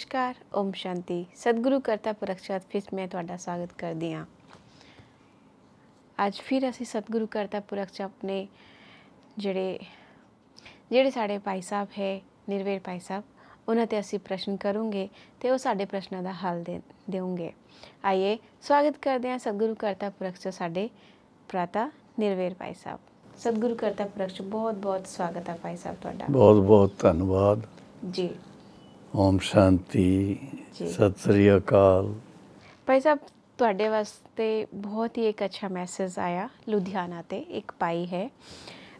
ਨਮਸਕਾਰ ਓਮ ਸ਼ਾਂਤੀ ਸਤਿਗੁਰੂ ਕਰਤਾ ਸਾਧ ਫਿਰ ਮੈਂ ਤੁਹਾਡਾ ਸਵਾਗਤ ਕਰਦੀ ਹਾਂ ਅੱਜ ਫਿਰ ਅਸੀਂ ਸਤਿਗੁਰੂ ਕਰਤਾ ਪੁਰਖ ਆਪਣੇ ਜਿਹੜੇ ਜਿਹੜੇ ਸਾਡੇ ਭਾਈ ਸਾਹਿਬ ਹੈ ਨਿਰਵੇਰ ਭਾਈ ਸਾਹਿਬ ਉਹਨਾਂ ਤੇ ਅਸੀਂ ਪ੍ਰਸ਼ਨ ਕਰੂੰਗੇ ਤੇ ਉਹ ਸਾਡੇ ਪ੍ਰਸ਼ਨਾਂ ਦਾ ਹੱਲ ਦੇ ਦੇਉਂਗੇ ਆਈਏ ਸਵਾਗਤ ਕਰਦੇ ਹਾਂ ਸਤਿਗੁਰੂ ਕਰਤਾ ਪੁਰਖ ਸਾਡੇ ਪ੍ਰਾਤਾ ਨਿਰਵੇਰ ਭਾਈ ਸਾਹਿਬ ਸਤਿਗੁਰੂ ਕਰਤਾ ਪੁਰਖ ਬਹੁਤ ਬਹੁਤ ਸਵਾਗਤ ਹੈ ਭਾਈ ਸਾਹਿਬ ਤੁਹਾਡਾ ਬਹੁਤ ਬਹੁਤ ਧੰਨਵਾਦ ਜੀ ਓਮ ਸ਼ਾਂਤੀ ਸਤਿ ਸ੍ਰੀ ਅਕਾਲ ਭਾਈ ਸਾਹਿਬ ਤੁਹਾਡੇ ਵਾਸਤੇ ਬਹੁਤ ਹੀ ਇੱਕ ਅੱਛਾ ਮੈਸੇਜ ਆਇਆ ਲੁਧਿਆਣਾ ਤੇ ਇੱਕ ਪਾਈ ਹੈ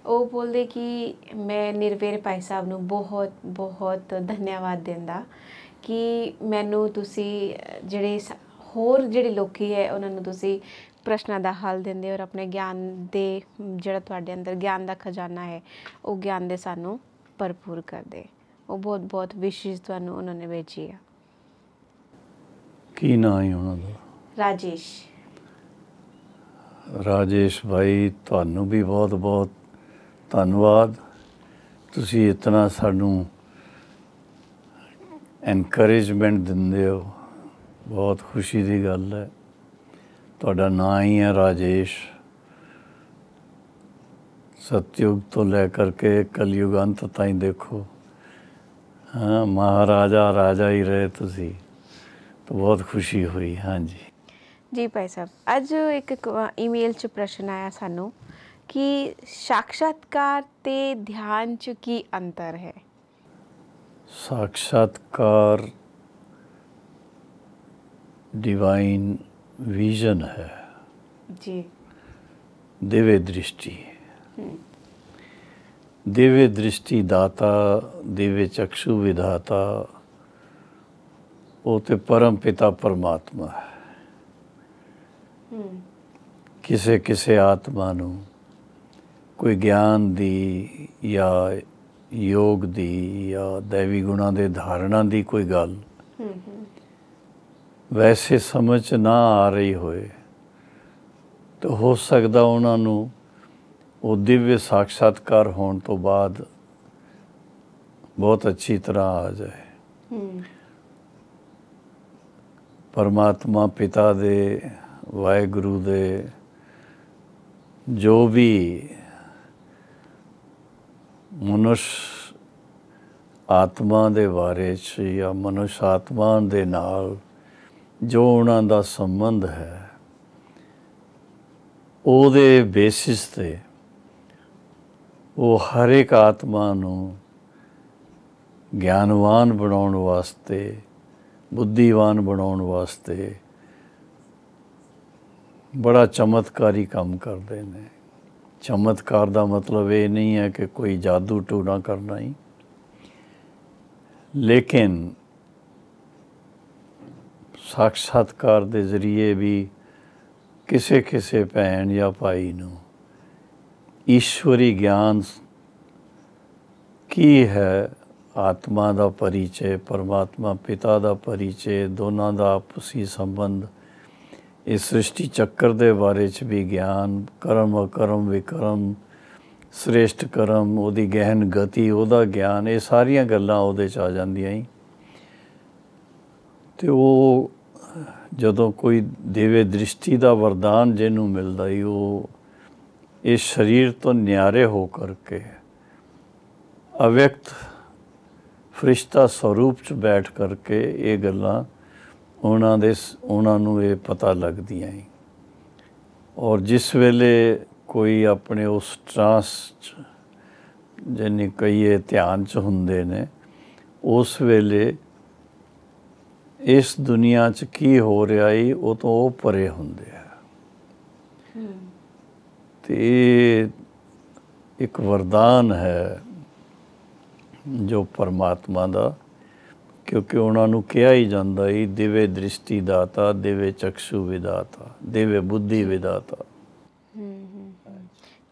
ਉਹ ਬੋਲਦੇ ਕਿ ਮੈਂ ਨਿਰਵੇਰ ਭਾਈ ਸਾਹਿਬ ਨੂੰ ਬਹੁਤ ਬਹੁਤ ਧੰਨਵਾਦ ਦਿੰਦਾ ਕਿ ਮੈਨੂੰ ਤੁਸੀਂ ਜਿਹੜੇ ਹੋਰ ਜਿਹੜੇ ਲੋਕੀ ਹੈ ਉਹਨਾਂ ਨੂੰ ਤੁਸੀਂ ਪ੍ਰਸ਼ਨਾਂ ਦਾ ਹੱਲ ਦਿੰਦੇ ਔਰ ਆਪਣੇ ਗਿਆਨ ਦੇ ਜਿਹੜਾ ਤੁਹਾਡੇ ਅੰਦਰ ਗਿਆਨ ਦਾ ਖਜ਼ਾਨਾ ਹੈ ਉਹ ਗਿਆਨ ਦੇ ਸਾਨੂੰ ਭਰਪੂਰ ਕਰਦੇ ਉਹ ਬਹੁਤ ਬਹੁਤ ਵਿਸ਼ੇਸ ਤੁਹਾਨੂੰ ਉਹਨਾਂ ਨੇ ਭੇਜੀ ਆ ਕੀ ਨਾਮ ਹੈ ਉਹਨਾਂ ਦਾ ਰਾਜੇਸ਼ ਰਾਜੇਸ਼ ਭਾਈ ਤੁਹਾਨੂੰ ਵੀ ਬਹੁਤ ਬਹੁਤ ਧੰਨਵਾਦ ਤੁਸੀਂ ਇਤਨਾ ਸਾਨੂੰ ਐਨਕਰੇਜਮੈਂਟ ਦਿੰਦੇ ਹੋ ਬਹੁਤ ਖੁਸ਼ੀ ਦੀ ਗੱਲ ਹੈ ਤੁਹਾਡਾ ਨਾਮ ਹੀ ਹੈ ਰਾਜੇਸ਼ ਸਤਯੁਗ ਤੋਂ ਲੈ ਕਰਕੇ ਕਲਯੁਗ ਅੰਤ ਤਾਈਂ ਦੇਖੋ ਹਾਂ ਮਹਾਰਾਜਾ ਰਾਜਾ ਹੀ ਰਹੇ ਤੁਸੀਂ ਤਾਂ ਬਹੁਤ ਖੁਸ਼ੀ ਹੋਈ ਹਾਂਜੀ ਜੀ ਭਾਈ ਸਾਹਿਬ ਅੱਜ ਇੱਕ ਈਮੇਲ 'ਚ ਪ੍ਰਸ਼ਨ ਆਇਆ ਸਾਨੂੰ ਕਿ ਸਾਖਸ਼ਾਤਕਾਰ ਤੇ ਧਿਆਨ 'ਚ ਕੀ ਅੰਤਰ ਹੈ ਸਾਖਸ਼ਾਤਕਾਰ ਡਿਵਾਈਨ ਵਿਜ਼ਨ ਹੈ ਜੀ ਦੇਵੇ ਦ੍ਰਿਸ਼ਟੀ ਹੂੰ ਦੇਵੇ ਦ੍ਰਿਸ਼ਟੀ ਦਾਤਾ ਦੇਵੇ ਚਕਸ਼ੂ ਵਿਧਾਤਾ ਉਹ ਤੇ ਪਰਮ ਪਿਤਾ ਪਰਮਾਤਮਾ ਹੈ ਕਿਸੇ ਕਿਸੇ ਆਤਮਾ ਨੂੰ ਕੋਈ ਗਿਆਨ ਦੀ ਜਾਂ ਯੋਗ ਦੀ ਜਾਂ ਦੇਵੀ ਗੁਣਾ ਦੇ ਧਾਰਨਾ ਦੀ ਕੋਈ ਗੱਲ ਵੈਸੇ ਸਮਝ ਨਾ ਆ ਰਹੀ ਹੋਏ ਤਾਂ ਹੋ ਸਕਦਾ ਉਹਨਾਂ ਨੂੰ ਉਹ ਦਿਵਯ ਸਾਖਸ਼ਾਤਕਾਰ ਹੋਣ ਤੋਂ ਬਾਅਦ ਬਹੁਤ ਅੱਛੀ ਤਰ੍ਹਾਂ ਆ ਜਾਏ ਪਰਮਾਤਮਾ ਪਿਤਾ ਦੇ ਵਾਹਿਗੁਰੂ ਦੇ ਜੋ ਵੀ ਮਨੁਸ਼ ਆਤਮਾ ਦੇ ਬਾਰੇ ਚ ਜਾਂ ਮਨੁਸ਼ ਆਤਮਾ ਦੇ ਨਾਲ ਜੋ ਉਹਨਾਂ ਦਾ ਸੰਬੰਧ ਹੈ ਉਹਦੇ ਬੇਸਿਸ ਤੇ ਉਹ ਹਰ ਇੱਕ ਆਤਮਾ ਨੂੰ ਗਿਆਨਵਾਨ ਬਣਾਉਣ ਵਾਸਤੇ ਬੁੱਧੀਵਾਨ ਬਣਾਉਣ ਵਾਸਤੇ ਬੜਾ ਚਮਤਕਾਰੀ ਕੰਮ ਕਰਦੇ ਨੇ ਚਮਤਕਾਰ ਦਾ ਮਤਲਬ ਇਹ ਨਹੀਂ ਹੈ ਕਿ ਕੋਈ ਜਾਦੂ ਟੂਣਾ ਕਰਨਾ ਹੀ ਲੇਕਿਨ ਸਾਖਸ਼ਾਤਕਾਰ ਦੇ ਜ਼ਰੀਏ ਵੀ ਕਿਸੇ ਕਿਸੇ ਭੈਣ ਜਾਂ ਭਾਈ ਨੂੰ ਈਸ਼ਵਰੀ ਗਿਆਨ ਕੀ ਹੈ ਆਤਮਾ ਦਾ ਪਰਿਚੈ ਪਰਮਾਤਮਾ ਪਿਤਾ ਦਾ ਪਰਿਚੈ ਦੋਨਾਂ ਦਾ ਆਪਸੀ ਸੰਬੰਧ ਇਸ ਸ੍ਰਿਸ਼ਟੀ ਚੱਕਰ ਦੇ ਬਾਰੇ ਚ ਵੀ ਗਿਆਨ ਕਰਮ ਅਕਰਮ ਵਿਕਰਮ ਸ੍ਰੇਸ਼ਟ ਕਰਮ ਉਹਦੀ ਗਹਿਨ ਗਤੀ ਉਹਦਾ ਗਿਆਨ ਇਹ ਸਾਰੀਆਂ ਗੱਲਾਂ ਉਹਦੇ ਚ ਆ ਜਾਂਦੀਆਂ ਹੀ ਤੇ ਉਹ ਜਦੋਂ ਕੋਈ ਦੇਵੇ ਦ੍ਰਿਸ਼ਟੀ ਦਾ ਵਰਦਾਨ ਜਿਹਨੂੰ ਮਿਲਦਾ ਹੀ ਉਹ ਇਸ ਸਰੀਰ ਤੋਂ ਨਿਆਰੇ ਹੋ ਕਰਕੇ ਅਵਿਅਕਤ ਫਰਿਸ਼ਤਾ ਸਰੂਪ ਚ ਬੈਠ ਕਰਕੇ ਇਹ ਗੱਲਾਂ ਉਹਨਾਂ ਦੇ ਉਹਨਾਂ ਨੂੰ ਇਹ ਪਤਾ ਲੱਗਦੀਆਂ ਹੀ ਔਰ ਜਿਸ ਵੇਲੇ ਕੋਈ ਆਪਣੇ ਉਸ ਟ੍ਰਾਂਸ ਚ ਜਿਹਨੇ ਕਈਏ ਧਿਆਨ ਚ ਹੁੰਦੇ ਨੇ ਉਸ ਵੇਲੇ ਇਸ ਦੁਨੀਆ ਚ ਕੀ ਹੋ ਰਿਹਾ ਹੈ ਉਹ ਤੋਂ ਉਹ ਪਰੇ ਹੁੰਦੇ ਆ ਤੇ ਇੱਕ ਵਰਦਾਨ ਹੈ ਜੋ ਪਰਮਾਤਮਾ ਦਾ ਕਿਉਂਕਿ ਉਹਨਾਂ ਨੂੰ ਕਿਹਾ ਹੀ ਜਾਂਦਾ ਹੈ ਦਿਵੇ ਦ੍ਰਿਸ਼ਟੀ ਦਾਤਾ ਦਿਵੇ ਚਕਸ਼ੂ ਵਿਦਾਤਾ ਦਿਵੇ ਬੁੱਧੀ ਵਿਦਾਤਾ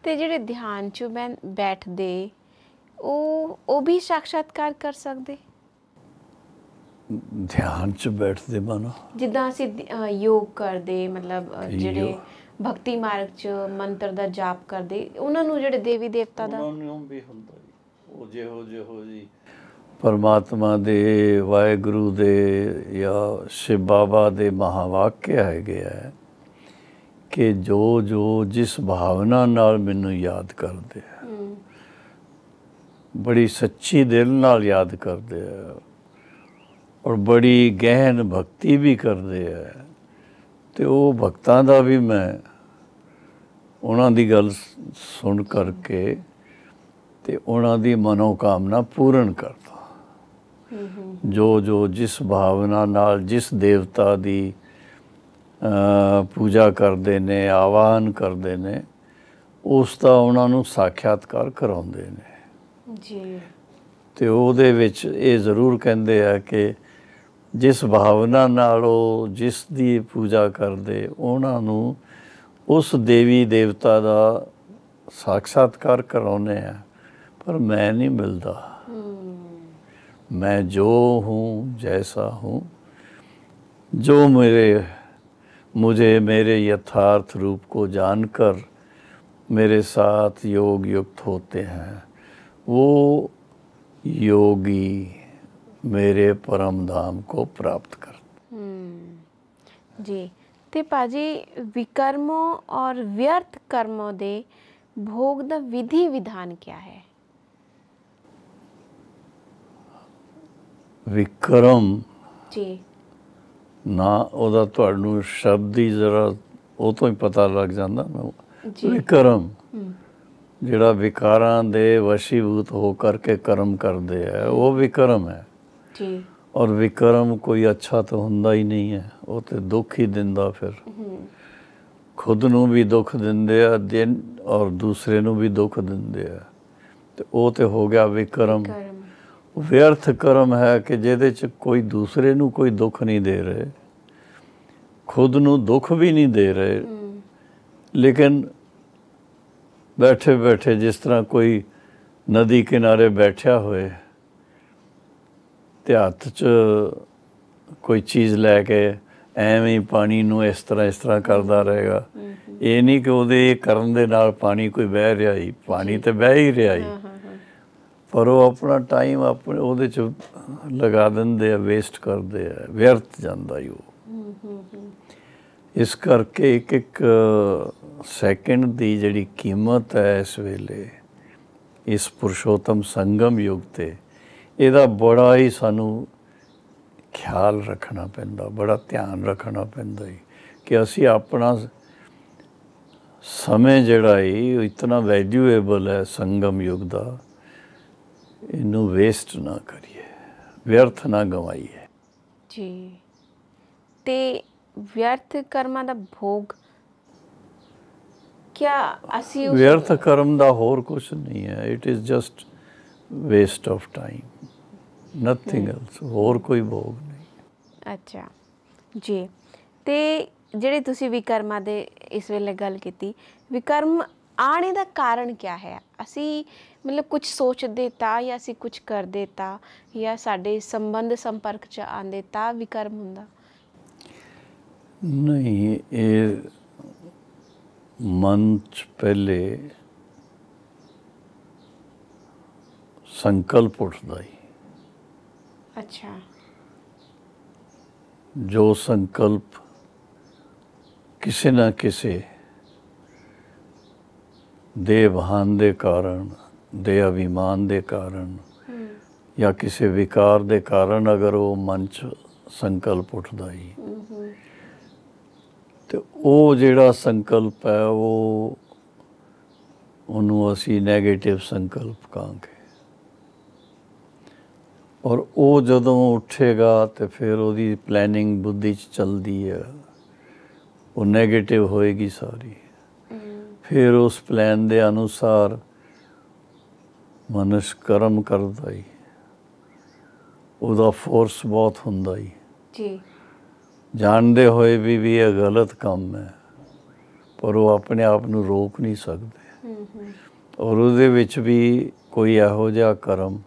ਤੇ ਜਿਹੜੇ ਧਿਆਨ ਚ ਮੈਂ ਬੈਠਦੇ ਉਹ ਉਹ ਵੀ ਸਾਖਸ਼ਾਤਕਾਰ ਕਰ ਸਕਦੇ ਧਿਆਨ ਚ ਬੈਠਦੇ ਮਨ ਜਿੱਦਾਂ ਅਸੀਂ ਯੋਗ ਕਰਦੇ ਮਤਲਬ ਜਿਹੜੇ ਭਗਤੀ ਮਾਰਗ 'ਚ ਮੰਤਰ ਦਾ ਜਾਪ ਕਰਦੇ ਉਹਨਾਂ ਨੂੰ ਜਿਹੜੇ ਦੇਵੀ ਦੇਵਤਾ ਦਾ ਉਹਨਾਂ ਨੂੰ ਵੀ ਹੁੰਦਾ ਜੀ ਉਹ ਜਿਹੋ ਜਿਹੋ ਜੀ ਪਰਮਾਤਮਾ ਦੇ ਵਾਹਿਗੁਰੂ ਦੇ ਜਾਂ ਸ਼ਿਵ ਬਾਬਾ ਦੇ ਮਹਾਵਾਕਿਆ ਗਿਆ ਹੈ ਕਿ ਜੋ ਜੋ ਜਿਸ ਭਾਵਨਾ ਨਾਲ ਮੈਨੂੰ ਯਾਦ ਕਰਦੇ ਆ ਬੜੀ ਸੱਚੀ ਦਿਲ ਨਾਲ ਯਾਦ ਕਰਦੇ ਆ ਔਰ ਬੜੀ ਗਹਿਨ ਭਗਤੀ ਵੀ ਕਰਦੇ ਆ ਤੇ ਉਹ ਭਗਤਾਂ ਦਾ ਵੀ ਮੈਂ ਉਹਨਾਂ ਦੀ ਗੱਲ ਸੁਣ ਕਰਕੇ ਤੇ ਉਹਨਾਂ ਦੀ ਮਨੋਕਾਮਨਾ ਪੂਰਨ ਕਰਦਾ ਜੋ ਜੋ ਜਿਸ ਭਾਵਨਾ ਨਾਲ ਜਿਸ ਦੇਵਤਾ ਦੀ ਪੂਜਾ ਕਰਦੇ ਨੇ ਆਵਾਹਨ ਕਰਦੇ ਨੇ ਉਸ ਦਾ ਉਹਨਾਂ ਨੂੰ ਸਾਖਿਆਤਕਾਰ ਕਰਾਉਂਦੇ ਨੇ ਜੀ ਤੇ ਉਹਦੇ ਵਿੱਚ ਇਹ ਜ਼ਰੂਰ ਕਹਿੰਦੇ ਆ ਕਿ ਜਿਸ ਭਾਵਨਾ ਨਾਲ ਉਹ ਜਿਸ ਦੀ ਪੂਜਾ ਕਰਦੇ ਉਹਨਾਂ ਨੂੰ ਉਸ ਦੇਵੀ ਦੇਵਤਾ ਦਾ ਸਾਖਸ਼ਾਤਕਾਰ ਕਰਾਉਨੇ ਆ ਪਰ ਮੈਂ ਨਹੀਂ ਮਿਲਦਾ ਮੈਂ ਜੋ ਹੂੰ ਜੈਸਾ ਹੂੰ ਜੋ ਮੇਰੇ ਮੁਝੇ ਮੇਰੇ ਯਥਾਰਥ ਰੂਪ ਕੋ ਜਾਣ ਕਰ ਮੇਰੇ ਸਾਥ ਯੋਗ ਯੁਕਤ ਹੋਤੇ ਹੈ ਉਹ ਯੋਗੀ ਮੇਰੇ ਪਰਮ ਧਾਮ ਕੋ ਪ੍ਰਾਪਤ ਕਰ ਜੀ ਤੇ ਪਾਜੀ ਵਿਕਰਮੋ ਔਰ ਵਿਅਰਥ ਕਰਮੋ ਦੇ ਭੋਗ ਦਾ ਵਿਧੀ ਵਿਧਾਨ ਕੀ ਹੈ ਵਿਕਰਮ ਜੀ ਨਾ ਉਹਦਾ ਤੁਹਾਨੂੰ ਸ਼ਬਦ ਦੀ ਜ਼ਰਾ ਉਹ ਤੋਂ ਹੀ ਪਤਾ ਲੱਗ ਜਾਂਦਾ ਮੈਂ ਵਿਕਰਮ ਜਿਹੜਾ ਵਿਕਾਰਾਂ ਦੇ ਵਸ਼ੀਭੂਤ ਹੋ ਕਰਕੇ ਕਰਮ ਕਰਦੇ ਆ ਉਹ ਵਿਕਰਮ ਹੈ ਔਰ ਵਿਕਰਮ ਕੋਈ ਅੱਛਾ ਤਾਂ ਹੁੰਦਾ ਹੀ ਨਹੀਂ ਹੈ ਉਹ ਤੇ ਦੁੱਖ ਹੀ ਦਿੰਦਾ ਫਿਰ ਖੁਦ ਨੂੰ ਵੀ ਦੁੱਖ ਦਿੰਦੇ ਆ ਦਿਨ ਔਰ ਦੂਸਰੇ ਨੂੰ ਵੀ ਦੁੱਖ ਦਿੰਦੇ ਆ ਤੇ ਉਹ ਤੇ ਹੋ ਗਿਆ ਵਿਕਰਮ ਵਿਅਰਥ ਕਰਮ ਹੈ ਕਿ ਜਿਹਦੇ ਚ ਕੋਈ ਦੂਸਰੇ ਨੂੰ ਕੋਈ ਦੁੱਖ ਨਹੀਂ ਦੇ ਰਹੇ ਖੁਦ ਨੂੰ ਦੁੱਖ ਵੀ ਨਹੀਂ ਦੇ ਰਹੇ ਲੇਕਿਨ ਬੈਠੇ ਬੈਠੇ ਜਿਸ ਤਰ੍ਹਾਂ ਕੋਈ ਨਦੀ ਕਿਨਾਰੇ ਬੈਠਿਆ ਹੋਏ ਤੇ ਹੱਥ 'ਚ ਕੋਈ ਚੀਜ਼ ਲੈ ਕੇ ਐਵੇਂ ਹੀ ਪਾਣੀ ਨੂੰ ਇਸ ਤਰ੍ਹਾਂ ਇਸ ਤਰ੍ਹਾਂ ਕਰਦਾ ਰਹੇਗਾ ਇਹ ਨਹੀਂ ਕਿ ਉਹਦੇ ਕਰਨ ਦੇ ਨਾਲ ਪਾਣੀ ਕੋਈ ਵਹਿ ਰਿਹਾ ਹੀ ਪਾਣੀ ਤੇ ਵਹਿ ਹੀ ਰਿਹਾ ਹੀ ਪਰ ਉਹ ਆਪਣਾ ਟਾਈਮ ਆਪਣੇ ਉਹਦੇ ਚ ਲਗਾ ਦਿੰਦੇ ਆ ਵੇਸਟ ਕਰਦੇ ਆ ਵਿਅਰਥ ਜਾਂਦਾ ਹੀ ਉਹ ਇਸ ਕਰਕੇ ਇੱਕ ਇੱਕ ਸੈਕਿੰਡ ਦੀ ਜਿਹੜੀ ਕੀਮਤ ਹੈ ਇਸ ਵੇਲੇ ਇਸ ਪੁਰਸ਼ੋਤਮ ਸੰਗਮ ਯੁਗ ਤੇ ਇਹਦਾ ਬੜਾ ਹੀ ਸਾਨੂੰ ਖਿਆਲ ਰੱਖਣਾ ਪੈਂਦਾ ਬੜਾ ਧਿਆਨ ਰੱਖਣਾ ਪੈਂਦਾ ਹੈ ਕਿ ਅਸੀਂ ਆਪਣਾ ਸਮੇਂ ਜਿਹੜਾ ਹੈ ਇਤਨਾ ਵੈਲਿਊਏਬਲ ਹੈ ਸੰਗਮ ਯੁਗ ਦਾ ਇਹਨੂੰ ਵੇਸਟ ਨਾ ਕਰੀਏ ਵਿਅਰਥ ਨਾ ਗਵਾਈਏ ਜੀ ਤੇ ਵਿਅਰਥ ਕਰਮਾਂ ਦਾ ਭੋਗ ਕਿਆ ਅਸੀਂ ਵਿਅਰਥ ਕਰਮ ਦਾ ਹੋਰ ਕੁਝ ਨਹੀਂ ਹੈ it is just waste of time nothing else ਹੋਰ ਕੋਈ ਭੋਗ ਨਹੀਂ ਅੱਛਾ ਜੀ ਤੇ ਜਿਹੜੇ ਤੁਸੀਂ ਵਿਕਰਮਾ ਦੇ ਇਸ ਵੇਲੇ ਗੱਲ ਕੀਤੀ ਵਿਕਰਮ ਆਣੇ ਦਾ ਕਾਰਨ ਕੀ ਹੈ ਅਸੀਂ ਮਤਲਬ ਕੁਝ ਸੋਚ ਦੇਤਾ ਜਾਂ ਅਸੀਂ ਕੁਝ ਕਰ ਦੇਤਾ ਜਾਂ ਸਾਡੇ ਸੰਬੰਧ ਸੰਪਰਕ ਚ ਆਂਦੇ ਤਾਂ ਵਿਕਰਮ ਹੁੰਦਾ ਨਹੀਂ ਇਹ ਚ ਪਹਿਲੇ ਸੰਕਲਪ ਉੱਠਦਾ ਹੈ ਅੱਛਾ ਜੋ ਸੰਕਲਪ ਕਿਸੇ ਨਾ ਕਿਸੇ ਦੇ ਵਹਾਨ ਦੇ ਕਾਰਨ ਦੇ ਅਭਿਮਾਨ ਦੇ ਕਾਰਨ ਜਾਂ ਕਿਸੇ ਵਿਕਾਰ ਦੇ ਕਾਰਨ ਅਗਰ ਉਹ ਮਨ ਚ ਸੰਕਲਪ ਉੱਠਦਾ ਹੀ ਤੇ ਉਹ ਜਿਹੜਾ ਸੰਕਲਪ ਹੈ ਉਹ ਉਹਨੂੰ ਅਸੀਂ 네ਗੇਟਿਵ ਸੰਕਲਪ ਕਹਾਂਗੇ ਔਰ ਉਹ ਜਦੋਂ ਉੱਠੇਗਾ ਤੇ ਫਿਰ ਉਹਦੀ ਪਲੈਨਿੰਗ ਬੁੱਧੀ 'ਚ ਚੱਲਦੀ ਹੈ ਉਹ 네ਗੇਟਿਵ ਹੋਏਗੀ ਸਾਰੀ ਫਿਰ ਉਸ ਪਲਾਨ ਦੇ ਅਨੁਸਾਰ ਮਨੁਸ਼ ਕਰਮ ਕਰਦਾ ਹੀ ਉਹਦਾ ਫੋਰਸ ਬਹੁਤ ਹੁੰਦਾ ਹੀ ਜੀ ਜਾਣਦੇ ਹੋਏ ਵੀ ਵੀ ਇਹ ਗਲਤ ਕੰਮ ਹੈ ਪਰ ਉਹ ਆਪਣੇ ਆਪ ਨੂੰ ਰੋਕ ਨਹੀਂ ਸਕਦੇ ਹੂੰ ਹੂੰ ਔਰ ਉਹਦੇ ਵਿੱਚ ਵੀ ਕੋਈ ਇਹੋ ਜਿਹਾ ਕਰਮ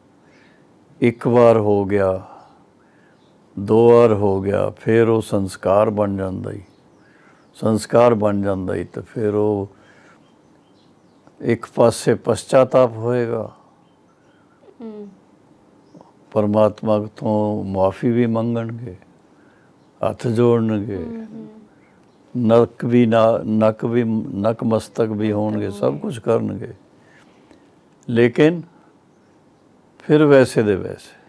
ਇੱਕ ਵਾਰ ਹੋ ਗਿਆ ਦੋ ਵਾਰ ਹੋ ਗਿਆ ਫਿਰ ਉਹ ਸੰਸਕਾਰ ਬਣ ਜਾਂਦਾ ਹੀ ਸੰਸਕਾਰ ਬਣ ਜਾਂਦਾ ਹੀ ਤੇ ਫਿਰ ਉਹ ਇੱਕ ਪਾਸੇ ਪਛਤਾਤਾਪ ਹੋਏਗਾ ਪਰਮਾਤਮਾ ਤੋਂ ਮਾਫੀ ਵੀ ਮੰਗਣਗੇ ਹੱਥ ਜੋੜਨਗੇ ਨਕ ਵੀ ਨਾ ਨਕ ਵੀ ਨਕ ਮਸਤਕ ਵੀ ਹੋਣਗੇ ਸਭ ਕੁਝ ਕਰਨਗੇ ਲੇਕਿਨ ਫਿਰ ਵੈਸੇ ਦੇ ਵੈਸੇ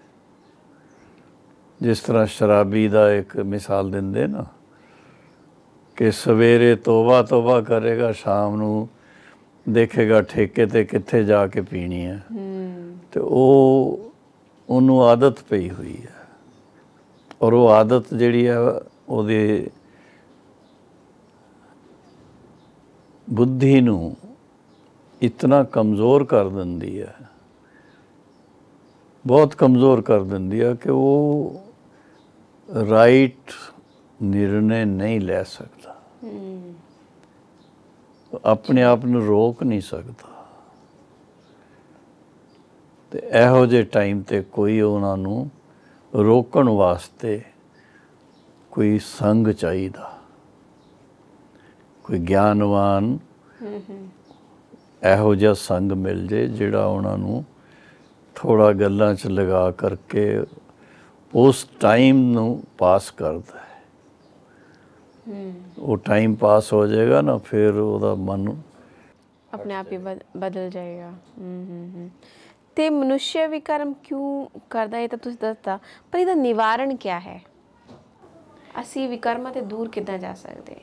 ਜਿਸ ਤਰ੍ਹਾਂ ਸ਼ਰਾਬੀ ਦਾ ਇੱਕ ਮਿਸਾਲ ਦਿੰਦੇ ਨਾ ਕਿ ਸਵੇਰੇ ਤੋਬਾ ਤੋਬਾ ਕਰੇਗਾ ਸ਼ਾਮ ਨੂੰ ਦੇਖੇਗਾ ਠੇਕੇ ਤੇ ਕਿੱਥੇ ਜਾ ਕੇ ਪੀਣੀ ਹੈ ਤੇ ਉਹ ਉਹਨੂੰ ਆਦਤ ਪਈ ਹੋਈ ਹੈ ਔਰ ਉਹ ਆਦਤ ਜਿਹੜੀ ਹੈ ਉਹਦੇ ਬੁੱਧੀ ਨੂੰ ਇਤਨਾ ਕਮਜ਼ੋਰ ਕਰ ਦਿੰਦੀ ਹੈ ਬਹੁਤ ਕਮਜ਼ੋਰ ਕਰ ਦਿੰਦੀ ਆ ਕਿ ਉਹ ਰਾਈਟ ਨਿਰਣੇ ਨਹੀਂ ਲੈ ਸਕਦਾ ਹੂੰ ਆਪਣੇ ਆਪ ਨੂੰ ਰੋਕ ਨਹੀਂ ਸਕਦਾ ਤੇ ਇਹੋ ਜੇ ਟਾਈਮ ਤੇ ਕੋਈ ਉਹਨਾਂ ਨੂੰ ਰੋਕਣ ਵਾਸਤੇ ਕੋਈ ਸੰਗ ਚਾਹੀਦਾ ਕੋਈ ਗਿਆਨਵਾਨ ਹੂੰ ਇਹੋ ਜਿਹਾ ਸੰਗ ਮਿਲ ਜੇ ਜਿਹੜਾ ਉਹਨਾਂ ਨੂੰ ਥੋੜਾ ਗੱਲਾਂ 'ਚ ਲਗਾ ਕਰਕੇ ਉਸ ਟਾਈਮ ਨੂੰ ਪਾਸ ਕਰਦਾ ਹੈ ਉਹ ਟਾਈਮ ਪਾਸ ਹੋ ਜਾਏਗਾ ਨਾ ਫਿਰ ਉਹਦਾ ਮਨ ਆਪਣੇ ਆਪ ਹੀ ਬਦਲ ਜਾਏਗਾ ਤੇ ਮਨੁੱਖ ਵਿਕਰਮ ਕਿਉਂ ਕਰਦਾ ਇਹ ਤਾਂ ਤੁਸੀਂ ਦੱਸਤਾ ਪਰ ਇਹਦਾ ਨਿਵਾਰਣ ਕੀ ਹੈ ਅਸੀਂ ਵਿਕਰਮ ਤੇ ਦੂਰ ਕਿੱਦਾਂ ਜਾ ਸਕਦੇ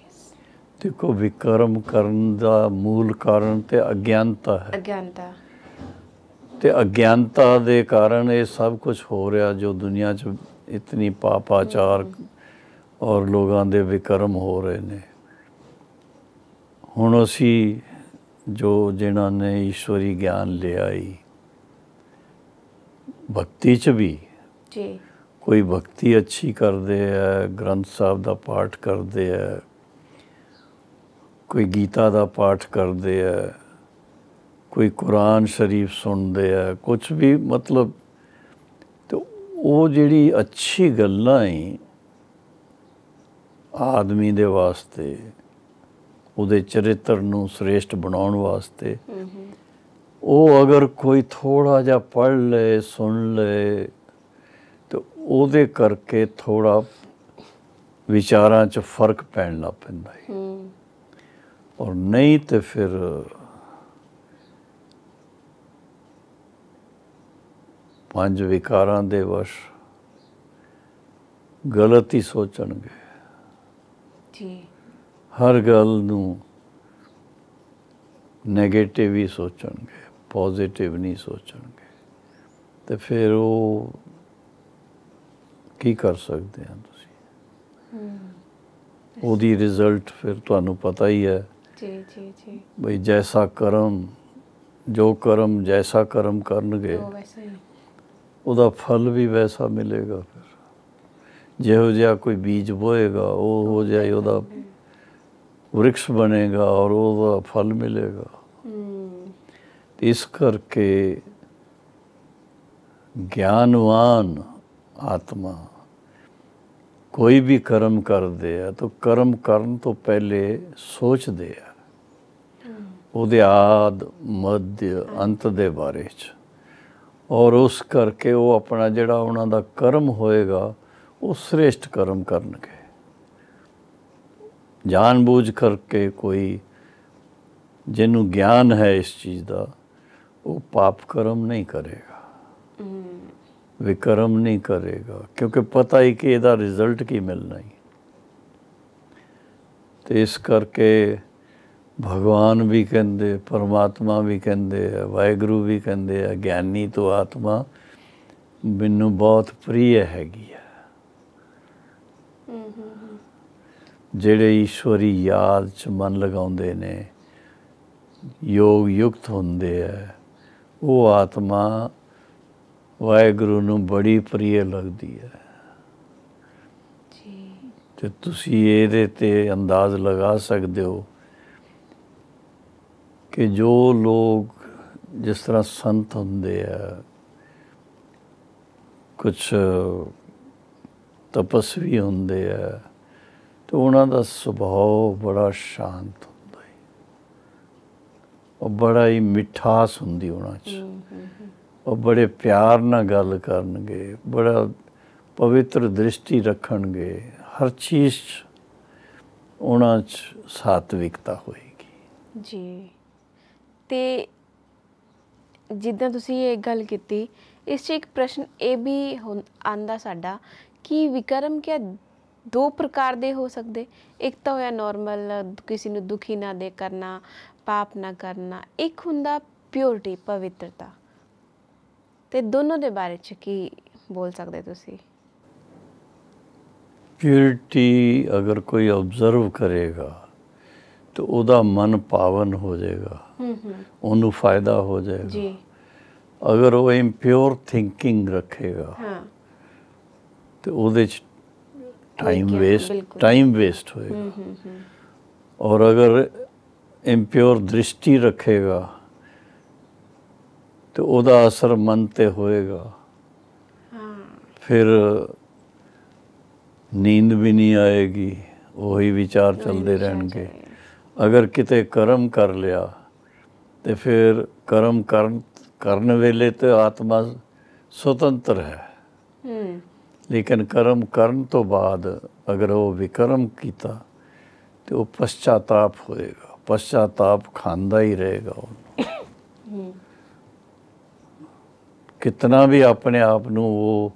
ਦੇਖੋ ਵਿਕਰਮ ਕਰਨ ਦਾ ਮੂਲ ਕਾਰਨ ਤੇ ਅਗਿਆਨਤਾ ਹੈ ਅਗਿਆਨਤਾ ਤੇ ਅਗਿਆਨਤਾ ਦੇ ਕਾਰਨ ਇਹ ਸਭ ਕੁਝ ਹੋ ਰਿਹਾ ਜੋ ਦੁਨੀਆ 'ਚ ਇਤਨੀ ਪਾਪਾਚਾਰ ਔਰ ਲੋਕਾਂ ਦੇ ਵਿਕਰਮ ਹੋ ਰਹੇ ਨੇ ਹੁਣ ਅਸੀਂ ਜੋ ਜਿਨ੍ਹਾਂ ਨੇ ਈਸ਼ਵਰੀ ਗਿਆਨ ਲਿਆਈ ਭਗਤੀ 'ਚ ਵੀ ਜੀ ਕੋਈ ਭਗਤੀ ਅੱਛੀ ਕਰਦੇ ਆ ਗ੍ਰੰਥ ਸਾਹਿਬ ਦਾ ਪਾਠ ਕਰਦੇ ਆ ਕੋਈ ਗੀਤਾ ਦਾ ਪਾਠ ਕਰਦੇ ਆ ਕੋਈ ਕੁਰਾਨ ਸ਼ਰੀਫ ਸੁਣਦੇ ਆ ਕੁਝ ਵੀ ਮਤਲਬ ਤੇ ਉਹ ਜਿਹੜੀ ਅੱਛੀ ਗੱਲਾਂ ਹੀ ਆਦਮੀ ਦੇ ਵਾਸਤੇ ਉਹਦੇ ਚਰਿੱਤਰ ਨੂੰ ਸ੍ਰੇਸ਼ਟ ਬਣਾਉਣ ਵਾਸਤੇ ਉਹ ਅਗਰ ਕੋਈ ਥੋੜਾ ਜਿਹਾ ਪੜ ਲੇ ਸੁਣ ਲੇ ਤੇ ਉਹਦੇ ਕਰਕੇ ਥੋੜਾ ਵਿਚਾਰਾਂ 'ਚ ਫਰਕ ਪੈਣ ਲੱਗ ਪੈਂਦਾ ਹੈ ਔਰ ਨਹੀਂ ਤੇ ਫਿਰ ਪੰਜ ਵਿਕਾਰਾਂ ਦੇ ਵਸ਼ ਗਲਤ ਹੀ ਸੋਚਣਗੇ ਜੀ ਹਰ ਗੱਲ ਨੂੰ 네ਗੇਟਿਵ ਹੀ ਸੋਚਣਗੇ ਪੋਜ਼ਿਟਿਵ ਨਹੀਂ ਸੋਚਣਗੇ ਤੇ ਫਿਰ ਉਹ ਕੀ ਕਰ ਸਕਦੇ ਆ ਤੁਸੀਂ ਉਹਦੀ ਰਿਜ਼ਲਟ ਫਿਰ ਤੁਹਾਨੂੰ ਪਤਾ ਹੀ ਹੈ ਜੀ ਜੀ ਜੀ ਬਈ ਜੈਸਾ ਕਰਮ ਜੋ ਕਰਮ ਜੈਸਾ ਕਰਮ ਕਰਨਗੇ ਉਹ ਵੈਸਾ ਹੀ ਉਹਦਾ ਫਲ ਵੀ ਵੈਸਾ ਮਿਲੇਗਾ ਫਿਰ ਜਿਹੋ ਜਿਹਾ ਕੋਈ ਬੀਜ ਬੋਏਗਾ ਉਹ ਹੋ ਜਾਏ ਉਹਦਾ ਵ੍ਰਿਕਸ਼ ਬਣੇਗਾ ਔਰ ਉਹਦਾ ਫਲ ਮਿਲੇਗਾ ਇਸ ਕਰਕੇ ਗਿਆਨਵਾਨ ਆਤਮਾ ਕੋਈ ਵੀ ਕਰਮ ਕਰਦੇ ਆ ਤਾਂ ਕਰਮ ਕਰਨ ਤੋਂ ਪਹਿਲੇ ਸੋਚਦੇ ਆ ਉਹਦੇ ਆਦ ਮੱਧ ਅੰਤ ਦੇ ਬਾਰੇ ਵਿੱਚ ਔਰ ਉਸ ਕਰਕੇ ਉਹ ਆਪਣਾ ਜਿਹੜਾ ਉਹਨਾਂ ਦਾ ਕਰਮ ਹੋਏਗਾ ਉਹ ਸ੍ਰੇਸ਼ਟ ਕਰਮ ਕਰਨਗੇ ਜਾਣਬੂਝ ਕਰਕੇ ਕੋਈ ਜਿਹਨੂੰ ਗਿਆਨ ਹੈ ਇਸ ਚੀਜ਼ ਦਾ ਉਹ ਪਾਪ ਕਰਮ ਨਹੀਂ ਕਰੇਗਾ ਵਿਕਰਮ ਨਹੀਂ ਕਰੇਗਾ ਕਿਉਂਕਿ ਪਤਾ ਹੀ ਕਿ ਇਹਦਾ ਰਿਜ਼ਲਟ ਕੀ ਮਿਲਣਾ ਹੈ ਤੇ ਇਸ ਕਰਕੇ ਭਗਵਾਨ ਵੀ ਕਹਿੰਦੇ ਪਰਮਾਤਮਾ ਵੀ ਕਹਿੰਦੇ ਆ ਵਾਹਿਗੁਰੂ ਵੀ ਕਹਿੰਦੇ ਆ ਗਿਆਨੀ ਤੋਂ ਆਤਮਾ ਮੈਨੂੰ ਬਹੁਤ ਪ੍ਰਿਯ ਹੈਗੀ ਆ ਜਿਹੜੇ ਈਸ਼ਵਰੀ ਯਾਦ ਚ ਮਨ ਲਗਾਉਂਦੇ ਨੇ ਯੋਗ ਯੁਕਤ ਹੁੰਦੇ ਆ ਉਹ ਆਤਮਾ ਵਾਹਿਗੁਰੂ ਨੂੰ ਬੜੀ ਪ੍ਰਿਯ ਲੱਗਦੀ ਹੈ ਜੀ ਤੇ ਤੁਸੀਂ ਇਹਦੇ ਤੇ ਅੰਦਾਜ਼ ਲਗਾ ਸਕਦੇ ਹੋ ਕਿ ਜੋ ਲੋਕ ਜਿਸ ਤਰ੍ਹਾਂ ਸੰਤ ਹੁੰਦੇ ਆ ਕੁਝ ਤਪਸਵੀ ਹੁੰਦੇ ਆ ਤੇ ਉਹਨਾਂ ਦਾ ਸੁਭਾਅ ਬੜਾ ਸ਼ਾਂਤ ਹੁੰਦਾ ਹੈ ਉਹ ਬੜਾ ਹੀ ਮਿਠਾਸ ਹੁੰਦੀ ਉਹਨਾਂ 'ਚ ਉਹ ਬੜੇ ਪਿਆਰ ਨਾਲ ਗੱਲ ਕਰਨਗੇ ਬੜਾ ਪਵਿੱਤਰ ਦ੍ਰਿਸ਼ਟੀ ਰੱਖਣਗੇ ਹਰ ਚੀਜ਼ ਉਹਨਾਂ 'ਚ ਸਾਤਵਿਕਤਾ ਹੋਏਗੀ ਜੀ ਤੇ ਜਿੱਦਾਂ ਤੁਸੀਂ ਇਹ ਗੱਲ ਕੀਤੀ ਇਸ 'ਚ ਇੱਕ ਪ੍ਰਸ਼ਨ ਇਹ ਵੀ ਆਂਦਾ ਸਾਡਾ ਕਿ ਵਿਕਰਮ ਕਿਆ ਦੋ ਪ੍ਰਕਾਰ ਦੇ ਹੋ ਸਕਦੇ ਇੱਕ ਤਾਂ ਹੋਇਆ ਨਾਰਮਲ ਕਿਸੇ ਨੂੰ ਦੁਖੀ ਨਾ ਦੇ ਕਰਨਾ ਪਾਪ ਨਾ ਕਰਨਾ ਇੱਕ ਹੁੰਦਾ ਪਿਓਰਿਟੀ ਪਵਿੱਤਰਤਾ ਤੇ ਦੋਨੋਂ ਦੇ ਬਾਰੇ ਚ ਕੀ ਬੋਲ ਸਕਦੇ ਤੁਸੀਂ ਪਿਓਰਿਟੀ ਅਗਰ ਕੋਈ ਆਬਜ਼ਰਵ ਕਰੇਗਾ ਤੇ ਉਹਦਾ ਮਨ ਪਾਵਨ ਹੋ ਜਾਏਗਾ ਹੂੰ ਹੂੰ ਉਹਨੂੰ ਫਾਇਦਾ ਹੋ ਜਾਏਗਾ ਜੀ ਅਗਰ ਉਹ ਇੰਪਿਓਰ ਥਿੰਕਿੰਗ ਰੱਖੇਗਾ ਹਾਂ ਤੇ ਉਹਦੇ ਚ ਟਾਈਮ ਵੇਸਟ ਟਾਈਮ ਵੇਸਟ ਹੋਏਗਾ ਹੂੰ ਹੂੰ ਔਰ ਅਗਰ ਇੰਪਿਓਰ ਦ੍ਰਿਸ਼ਟੀ ਰੱਖੇਗਾ ਤੇ ਉਹਦਾ ਅਸਰ ਮਨ ਤੇ ਹੋਏਗਾ ਹਾਂ ਫਿਰ ਨੀਂਦ ਵੀ ਨਹੀਂ ਆਏਗੀ ਉਹੀ ਵਿਚਾਰ ਚੱਲਦੇ ਰਹਿਣਗੇ ਅਗਰ ਕਿਤੇ ਕਰਮ ਕਰ ਲਿਆ ਤੇ ਫਿਰ ਕਰਮ ਕਰਨ ਕਰਨ ਵੇਲੇ ਤੇ ਆਤਮਾ ਸੁਤੰਤਰ ਹੈ ਹੂੰ ਲੇਕਿਨ ਕਰਮ ਕਰਨ ਤੋਂ ਬਾਅਦ ਅਗਰ ਉਹ ਵਿਕਰਮ ਕੀਤਾ ਤੇ ਉਹ ਪਛਤਾਪ ਹੋਏਗਾ ਪਛਤਾਪ ਖਾਂਦਾ ਹੀ ਰਹੇਗਾ ਉਹ ਕਿਤਨਾ ਵੀ ਆਪਣੇ ਆਪ ਨੂੰ ਉਹ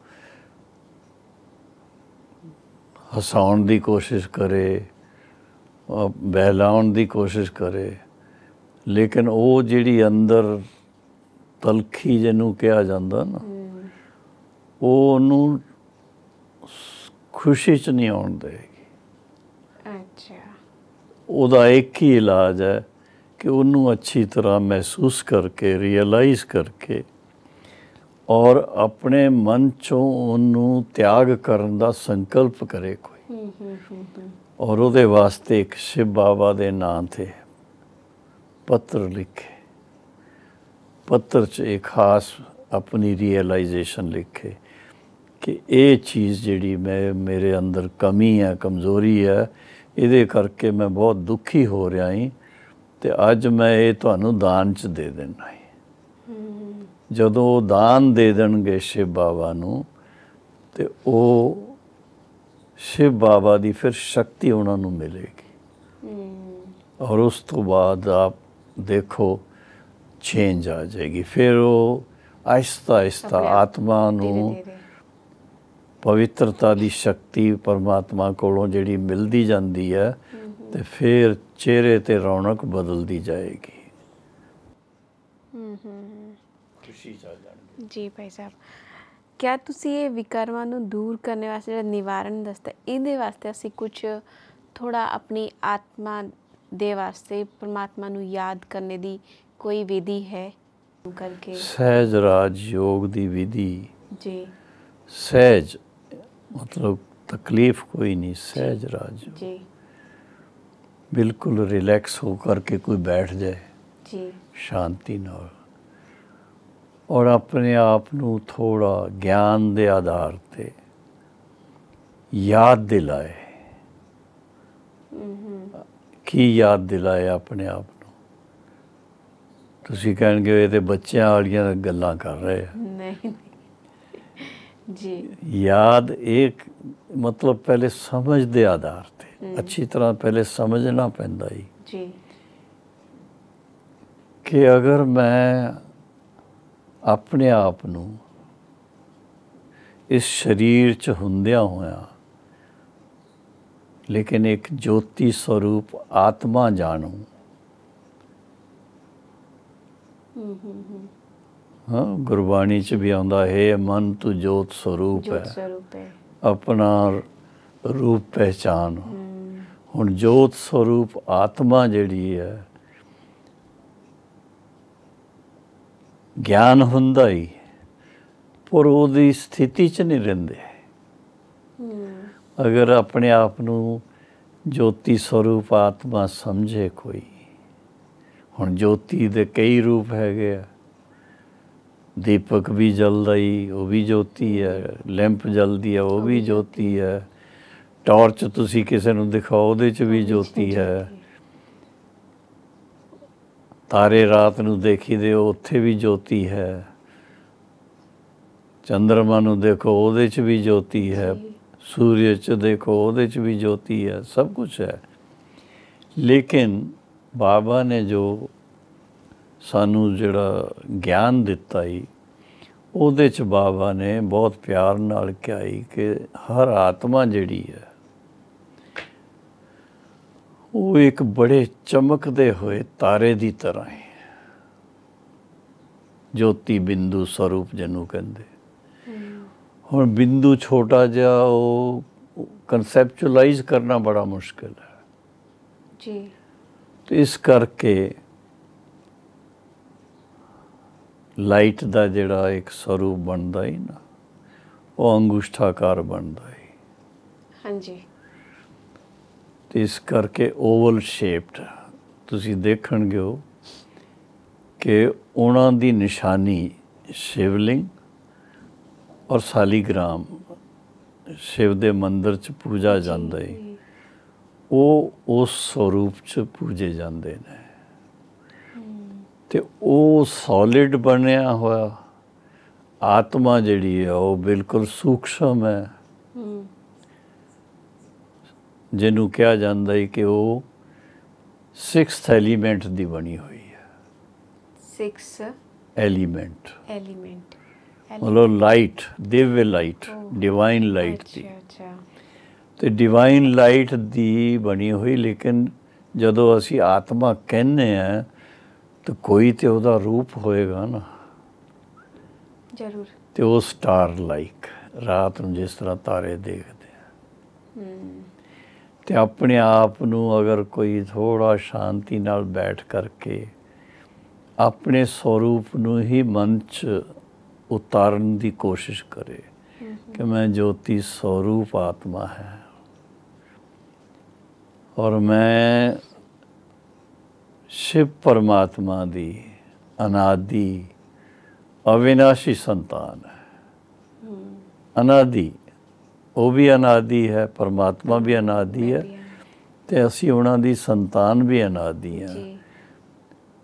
ਹਸਾਉਣ ਦੀ ਕੋਸ਼ਿਸ਼ ਕਰੇ ਬਹਿਲਾਉਣ ਦੀ ਕੋਸ਼ਿਸ਼ ਕਰੇ ਲੇਕਿਨ ਉਹ ਜਿਹੜੀ ਅੰਦਰ ਤਲਖੀ ਜਿਹਨੂੰ ਕਿਹਾ ਜਾਂਦਾ ਨਾ ਉਹ ਉਹਨੂੰ ਖੁਸ਼ੀ ਚ ਨਹੀਂ ਆਉਣ ਦੇਗੀ ਅੱਛਾ ਉਹਦਾ ਇੱਕ ਹੀ ਇਲਾਜ ਹੈ ਕਿ ਉਹਨੂੰ ਅੱਛੀ ਤਰ੍ਹਾਂ ਮਹਿਸੂਸ ਕਰਕੇ ਰਿਅਲਾਈਜ਼ ਕਰਕੇ ਔਰ ਆਪਣੇ ਮਨ ਚੋਂ ਉਹਨੂੰ ਤਿਆਗ ਕਰਨ ਦਾ ਸੰਕਲਪ ਕਰੇ ਹੂੰ ਹੂੰ ਹੂੰ ਔਰ ਉਹਦੇ ਵਾਸਤੇ ਇੱਕ ਸ਼ਿਵ ਬਾਬਾ ਦੇ ਨਾਂ ਤੇ ਪੱਤਰ ਲਿਖੇ ਪੱਤਰ 'ਚ ਇੱਕ ਖਾਸ ਆਪਣੀ ਰੀਅਲਾਈਜੇਸ਼ਨ ਲਿਖੇ ਕਿ ਇਹ ਚੀਜ਼ ਜਿਹੜੀ ਮੈਂ ਮੇਰੇ ਅੰਦਰ ਕਮੀ ਹੈ ਕਮਜ਼ੋਰੀ ਹੈ ਇਹਦੇ ਕਰਕੇ ਮੈਂ ਬਹੁਤ ਦੁਖੀ ਹੋ ਰਿਹਾ ਹਾਂ ਤੇ ਅੱਜ ਮੈਂ ਇਹ ਤੁਹਾਨੂੰ ਦਾਨ 'ਚ ਦੇ ਦੇਣਾ ਹੈ ਜਦੋਂ ਦਾਨ ਦੇ ਦੇਣਗੇ ਸ਼ਿਵ ਬਾਬਾ ਨੂੰ ਤੇ ਉਹ ਸ਼ਿਵ ਬਾਬਾ ਦੀ ਫਿਰ ਸ਼ਕਤੀ ਉਹਨਾਂ ਨੂੰ ਮਿਲੇਗੀ ਔਰ ਉਸ ਤੋਂ ਬਾਅਦ ਆਪ ਦੇਖੋ ਚੇਂਜ ਆ ਜਾਏਗੀ ਫਿਰ ਉਹ ਆਇਸਤਾ ਆਇਸਤਾ ਆਤਮਾ ਨੂੰ ਪਵਿੱਤਰਤਾ ਦੀ ਸ਼ਕਤੀ ਪਰਮਾਤਮਾ ਕੋਲੋਂ ਜਿਹੜੀ ਮਿਲਦੀ ਜਾਂਦੀ ਹੈ ਤੇ ਫਿਰ ਚਿਹਰੇ ਤੇ ਰੌਣਕ ਬਦਲਦੀ ਜਾਏਗੀ ਹੂੰ ਹੂੰ ਖੁਸ਼ੀ ਚਾ ਜਾਣਗੇ ਜੀ ਭਾਈ ਸਾਹਿਬ ਕਿਆ ਤੁਸੀਂ ਇਹ ਵਿਕਾਰਾਂ ਨੂੰ ਦੂਰ ਕਰਨ ਵਾਸਤੇ ਜਿਹੜਾ ਨਿਵਾਰਨ ਦੱਸਦਾ ਇਹਦੇ ਵਾਸਤੇ ਅਸੀਂ ਕੁਝ ਥੋੜਾ ਆਪਣੀ ਆਤਮਾ ਦੇ ਵਾਸਤੇ ਪ੍ਰਮਾਤਮਾ ਨੂੰ ਯਾਦ ਕਰਨ ਦੀ ਕੋਈ ਵਿਧੀ ਹੈ ਕਰਕੇ ਸਹਿਜ ਰਾਜ ਯੋਗ ਦੀ ਵਿਧੀ ਜੀ ਸਹਿਜ ਮਤਲਬ ਤਕਲੀਫ ਕੋਈ ਨਹੀਂ ਸਹਿਜ ਰਾਜ ਜੀ ਬਿਲਕੁਲ ਰਿਲੈਕਸ ਹੋ ਕਰਕੇ ਕੋਈ ਬੈਠ ਜਾਏ ਜੀ ਸ਼ਾਂਤੀ ਨਾਲ ਔਰ ਆਪਣੇ ਆਪ ਨੂੰ ਥੋੜਾ ਗਿਆਨ ਦੇ ਆਧਾਰ ਤੇ ਯਾਦ ਦਿਲਾਏ ਕੀ ਯਾਦ ਦਿਲਾਏ ਆਪਣੇ ਆਪ ਨੂੰ ਤੁਸੀਂ ਕਹਿਣਗੇ ਇਹ ਤੇ ਬੱਚਿਆਂ ਵਾਲੀਆਂ ਗੱਲਾਂ ਕਰ ਰਹੇ ਆ ਨਹੀਂ ਜੀ ਯਾਦ ਇੱਕ ਮਤਲਬ ਪਹਿਲੇ ਸਮਝ ਦੇ ਆਧਾਰ ਤੇ ਅੱਛੀ ਤਰ੍ਹਾਂ ਪਹਿਲੇ ਸਮਝਣਾ ਪੈਂਦਾ ਹੀ ਜੀ ਕਿ ਅਗਰ ਮੈਂ ਆਪਣੇ ਆਪ ਨੂੰ ਇਸ ਸਰੀਰ 'ਚ ਹੁੰਦਿਆਂ ਹੋਇਆ ਲੇਕਿਨ ਇੱਕ ਜੋਤੀ ਸਰੂਪ ਆਤਮਾ ਜਾਣੋ ਹਾਂ ਗੁਰਬਾਣੀ 'ਚ ਵੀ ਆਉਂਦਾ ਹੈ ਮਨ ਤੂੰ ਜੋਤ ਸਰੂਪ ਹੈ ਆਪਣਾ ਰੂਪ ਪਹਿਚਾਨ ਹੁਣ ਜੋਤ ਸਰੂਪ ਆਤਮਾ ਜਿਹੜੀ ਹੈ ਗਿਆਨ ਹੁੰਦਾ ਹੀ ਪਰ ਉਹਦੀ ਸਥਿਤੀ 'ਚ ਨਹੀਂ ਰਹਿੰਦੇ ਅਗਰ ਆਪਣੇ ਆਪ ਨੂੰ ਜੋਤੀ ਸਰੂਪ ਆਤਮਾ ਸਮਝੇ ਕੋਈ ਹੁਣ ਜੋਤੀ ਦੇ ਕਈ ਰੂਪ ਹੈਗੇ ਆ ਦੀਪਕ ਵੀ ਜਲਦਾ ਹੀ ਉਹ ਵੀ ਜੋਤੀ ਹੈ ਲੈਂਪ ਜਲਦੀ ਹੈ ਉਹ ਵੀ ਜੋਤੀ ਹੈ ਟਾਰਚ ਤੁਸੀਂ ਕਿਸੇ ਨੂੰ ਦਿਖਾਓ ਉਹਦੇ 'ਚ ਵੀ ਜੋਤੀ ਹੈ ਤਾਰੇ ਰਾਤ ਨੂੰ ਦੇਖੀ ਦੇ ਉੱਥੇ ਵੀ ਜੋਤੀ ਹੈ ਚੰ드ਰਮਾ ਨੂੰ ਦੇਖੋ ਉਹਦੇ 'ਚ ਵੀ ਜੋਤੀ ਹੈ ਸੂਰਜ 'ਚ ਦੇਖੋ ਉਹਦੇ 'ਚ ਵੀ ਜੋਤੀ ਹੈ ਸਭ ਕੁਝ ਹੈ ਲੇਕਿਨ ਬਾਬਾ ਨੇ ਜੋ ਸਾਨੂੰ ਜਿਹੜਾ ਗਿਆਨ ਦਿੱਤਾ ਹੀ ਉਹਦੇ 'ਚ ਬਾਬਾ ਨੇ ਬਹੁਤ ਪਿਆਰ ਨਾਲ ਕਿਹਾਈ ਕਿ ਹਰ ਆਤਮਾ ਜਿਹੜੀ ਹੈ ਉਹ ਇੱਕ ਬੜੇ ਚਮਕਦੇ ਹੋਏ ਤਾਰੇ ਦੀ ਤਰ੍ਹਾਂ ਹੈ ਜੋਤੀ ਬਿੰਦੂ ਸਰੂਪ ਜਨੂ ਕਹਿੰਦੇ ਹੁਣ ਬਿੰਦੂ ਛੋਟਾ ਜਿਹਾ ਉਹ ਕਨਸੈਪਚੁਅਲਾਈਜ਼ ਕਰਨਾ ਬੜਾ ਮੁਸ਼ਕਲ ਹੈ ਜੀ ਤੇ ਇਸ ਕਰਕੇ ਲਾਈਟ ਦਾ ਜਿਹੜਾ ਇੱਕ ਸਰੂਪ ਬਣਦਾ ਹੀ ਨਾ ਉਹ ਅੰਗੂਠਾਕਾਰ ਬਣਦਾ ਹੈ ਹਾਂਜੀ ਤੇ ਇਸ ਕਰਕੇ ਓਵਲ ਸ਼ੇਪਡ ਤੁਸੀਂ ਦੇਖਣਗੇ ਉਹ ਕਿ ਉਹਨਾਂ ਦੀ ਨਿਸ਼ਾਨੀ ਸ਼ਿਵਲਿੰਗ ਔਰ ਸਾਲੀਗ੍ਰਾਮ ਸ਼ਿਵ ਦੇ ਮੰਦਰ ਚ ਪੂਜਾ ਜਾਂਦਾ ਹੈ ਉਹ ਉਸ ਸਰੂਪ ਚ ਪੂਜੇ ਜਾਂਦੇ ਨੇ ਤੇ ਉਹ ਸੋਲਿਡ ਬਣਿਆ ਹੋਇਆ ਆਤਮਾ ਜਿਹੜੀ ਹੈ ਉਹ ਬਿਲਕੁਲ ਸੂਖਸ਼ਮ ਹੈ ਜਿਹਨੂੰ ਕਿਹਾ ਜਾਂਦਾ ਹੈ ਕਿ ਉਹ 6th ਐਲੀਮੈਂਟ ਦੀ ਬਣੀ ਹੋਈ ਹੈ 6 ਐਲੀਮੈਂਟ ਐਲੀਮੈਂਟ ਮਤਲਬ ਲਾਈਟ ਦਿਵਯ ਲਾਈਟ ਡਿਵਾਈਨ ਲਾਈਟ ਦੀ ਤੇ ਡਿਵਾਈਨ ਲਾਈਟ ਦੀ ਬਣੀ ਹੋਈ ਲੇਕਿਨ ਜਦੋਂ ਅਸੀਂ ਆਤਮਾ ਕਹਿੰਨੇ ਆ ਤਾਂ ਕੋਈ ਤੇ ਉਹਦਾ ਰੂਪ ਹੋਏਗਾ ਨਾ ਜ਼ਰੂਰ ਤੇ ਉਹ ਸਟਾਰ ਲਾਈਕ ਰਾਤ ਨੂੰ ਜਿਸ ਤਰ੍ਹਾਂ ਤਾਰੇ ਦੇਖਦੇ ਆ ਹੂੰ ਤੇ ਆਪਣੇ ਆਪ ਨੂੰ ਅਗਰ ਕੋਈ ਥੋੜਾ ਸ਼ਾਂਤੀ ਨਾਲ ਬੈਠ ਕਰਕੇ ਆਪਣੇ ਸਰੂਪ ਨੂੰ ਹੀ ਮਨ 'ਚ ਉਤਾਰਨ ਦੀ ਕੋਸ਼ਿਸ਼ ਕਰੇ ਕਿ ਮੈਂ ਜੋਤੀ ਸਰੂਪ ਆਤਮਾ ਹੈ ਔਰ ਮੈਂ ਸ਼ਿਵ ਪਰਮਾਤਮਾ ਦੀ ਅਨਾਦੀ ਅਵਿਨਾਸ਼ੀ ਸੰਤਾਨ ਹੈ ਅਨਾਦੀ ਉਹ ਵੀ ਅਨਾਦੀ ਹੈ ਪਰਮਾਤਮਾ ਵੀ ਅਨਾਦੀ ਹੈ ਤੇ ਅਸੀਂ ਉਹਨਾਂ ਦੀ ਸੰਤਾਨ ਵੀ ਅਨਾਦੀ ਹੈ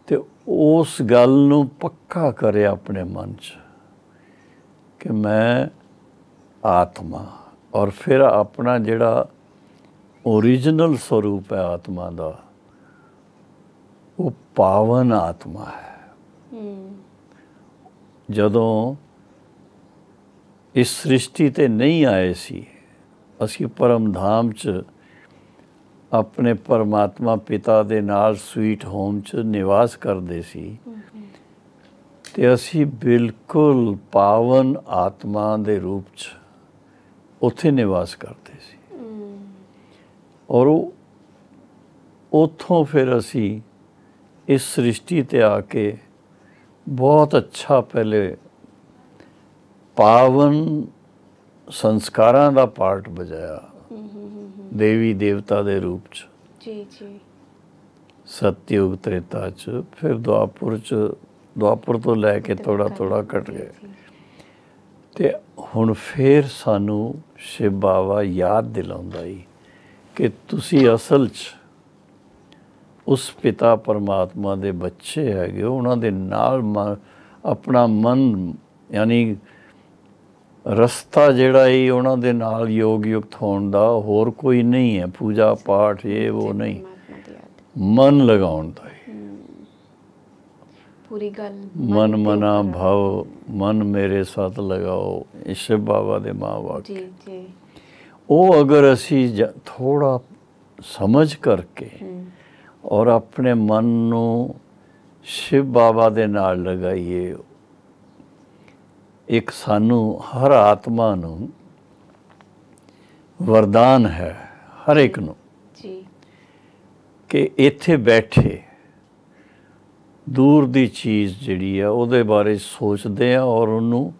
ਤੇ ਉਸ ਗੱਲ ਨੂੰ ਪੱਕਾ ਕਰੇ ਆਪਣੇ ਮਨ 'ਚ ਕਿ ਮੈਂ ਆਤਮਾ ਔਰ ਫਿਰ ਆਪਣਾ ਜਿਹੜਾ origignal ਸਰੂਪ ਹੈ ਆਤਮਾ ਦਾ ਉਹ ਪਾਵਨ ਆਤਮਾ ਹੈ ਜਦੋਂ ਇਸ ਸ੍ਰਿਸ਼ਟੀ ਤੇ ਨਹੀਂ ਆਏ ਸੀ ਅਸੀਂ ਪਰਮ ਧਾਮ 'ਚ ਆਪਣੇ ਪਰਮਾਤਮਾ ਪਿਤਾ ਦੇ ਨਾਲ ਸਵੀਟ ਹੋਮ 'ਚ ਨਿਵਾਸ ਕਰਦੇ ਸੀ ਤੇ ਅਸੀਂ ਬਿਲਕੁਲ ਪਾਵਨ ਆਤਮਾ ਦੇ ਰੂਪ 'ਚ ਉੱਥੇ ਨਿਵਾਸ ਕਰਦੇ ਸੀ ਔਰ ਉਹ ਉਥੋਂ ਫਿਰ ਅਸੀਂ ਇਸ ਸ੍ਰਿਸ਼ਟੀ ਤੇ ਆ ਕੇ ਬਹੁਤ ਅੱਛਾ ਪਹਿਲੇ ਪਾਵਨ ਸੰਸਕਾਰਾਂ ਦਾ ਪਾਰਟ ਬਜਾਇਆ ਦੇਵੀ ਦੇਵਤਾ ਦੇ ਰੂਪ ਚ ਜੀ ਜੀ ਸਤਯੁਗ ਤ੍ਰੇਤਾ ਚ ਫਿਰ ਦੁਆਪੁਰ ਚ ਦੁਆਪੁਰ ਤੋਂ ਲੈ ਕੇ ਥੋੜਾ ਥੋੜਾ ਘਟ ਗਏ ਤੇ ਹੁਣ ਫੇਰ ਸਾਨੂੰ ਸ਼ਿਵ ਬਾਵਾ ਯਾਦ ਦਿਲਾਉਂਦਾ ਹੀ ਕਿ ਤੁਸੀਂ ਅਸਲ 'ਚ ਉਸ ਪਿਤਾ ਪਰਮਾਤਮਾ ਦੇ ਬੱਚੇ ਹੈਗੇ ਉਹਨਾਂ ਦੇ ਨਾਲ ਆਪਣਾ ਮਨ ਯਾਨੀ ਰਸਤਾ ਜਿਹੜਾ ਹੀ ਉਹਨਾਂ ਦੇ ਨਾਲ ਯੋਗ ਯੁਕਤ ਹੋਣ ਦਾ ਹੋਰ ਕੋਈ ਨਹੀਂ ਹੈ ਪੂਜਾ ਪਾਠ ਇਹ ਉਹ ਨਹੀਂ ਮਨ ਲਗਾਉਣ ਦਾ ਹੀ ਪੂਰੀ ਗੱਲ ਮਨ ਮਨਾ ਭਾਵ ਮਨ ਮੇਰੇ ਸਾਥ ਲਗਾਓ ਇਸੇ ਬਾਬਾ ਦੇ ਮਾਂ ਵਾਕ ਜੀ ਜੀ ਉਹ ਅਗਰ ਅਸੀਂ ਥੋੜਾ ਸਮਝ ਕਰਕੇ ਔਰ ਆਪਣੇ ਮਨ ਨੂੰ ਸ਼ਿਵ ਬਾਬਾ ਦੇ ਨਾਲ ਲਗਾਈਏ ਇੱਕ ਸਾਨੂੰ ਹਰ ਆਤਮਾ ਨੂੰ ਵਰਦਾਨ ਹੈ ਹਰ ਇੱਕ ਨੂੰ ਜੀ ਕਿ ਇੱਥੇ ਬੈਠੇ ਦੂਰ ਦੀ ਚੀਜ਼ ਜਿਹੜੀ ਆ ਉਹਦੇ ਬਾਰੇ ਸੋਚਦੇ ਆ ਔਰ ਉਹਨੂੰ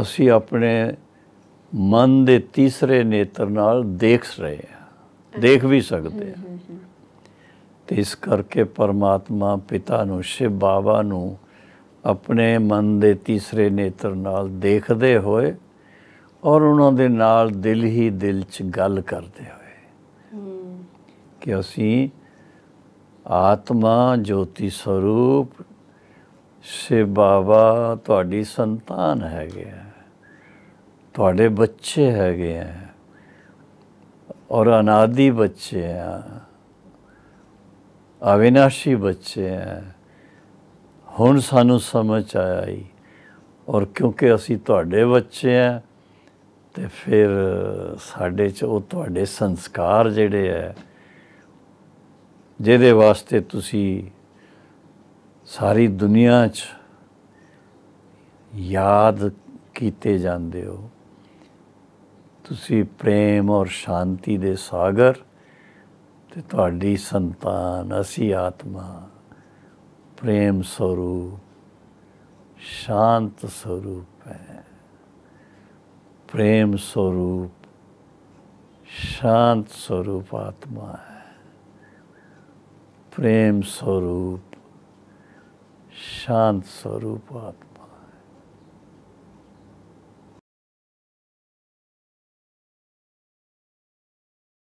ਅਸੀਂ ਆਪਣੇ ਮਨ ਦੇ ਤੀਸਰੇ ਨੇਤਰ ਨਾਲ ਦੇਖ ਰਹੇ ਆ ਦੇਖ ਵੀ ਸਕਦੇ ਆ ਤੇ ਇਸ ਕਰਕੇ ਪਰਮਾਤਮਾ ਪਿਤਾ ਨੂੰ ਸ਼ਿਵ ਬਾਬਾ ਨੂੰ ਆਪਣੇ ਮਨ ਦੇ ਤੀਸਰੇ ਨੇਤਰ ਨਾਲ ਦੇਖਦੇ ਹੋਏ ਔਰ ਉਹਨਾਂ ਦੇ ਨਾਲ ਦਿਲ ਹੀ ਦਿਲ 'ਚ ਗੱਲ ਕਰਦੇ ਹੋਏ ਕਿ ਅਸੀਂ ਆਤਮਾ ਜੋਤੀ ਸਰੂਪ ਸੇ ਬਾਬਾ ਤੁਹਾਡੀ ਸੰਤਾਨ ਹੈਗੇ ਆ ਤੁਹਾਡੇ ਬੱਚੇ ਹੈਗੇ ਆ ਔਰ ਅਨਾਦੀ ਬੱਚੇ ਆ ਅਵਿਨਾਸ਼ੀ ਬੱਚੇ ਆ ਹੁਣ ਸਾਨੂੰ ਸਮਝ ਆਇਆ ਹੀ ਔਰ ਕਿਉਂਕਿ ਅਸੀਂ ਤੁਹਾਡੇ ਬੱਚੇ ਆ ਤੇ ਫਿਰ ਸਾਡੇ ਚ ਉਹ ਤੁਹਾਡੇ ਸੰਸਕਾਰ ਜਿਹੜੇ ਆ ਜਿਹਦੇ ਵਾਸਤੇ ਤੁਸੀਂ ਸਾਰੀ ਦੁਨੀਆ 'ਚ ਯਾਦ ਕੀਤੇ ਜਾਂਦੇ ਹੋ ਤੁਸੀਂ ਪ੍ਰੇਮ ਔਰ ਸ਼ਾਂਤੀ ਦੇ ਸਾਗਰ ਤੇ ਤੁਹਾਡੀ ਸੰਤਾਨ ਅਸੀਂ ਆਤਮਾ प्रेम स्वरूप शांत स्वरूप है प्रेम स्वरूप शांत स्वरूप आत्मा है प्रेम स्वरूप शांत स्वरूप आत्मा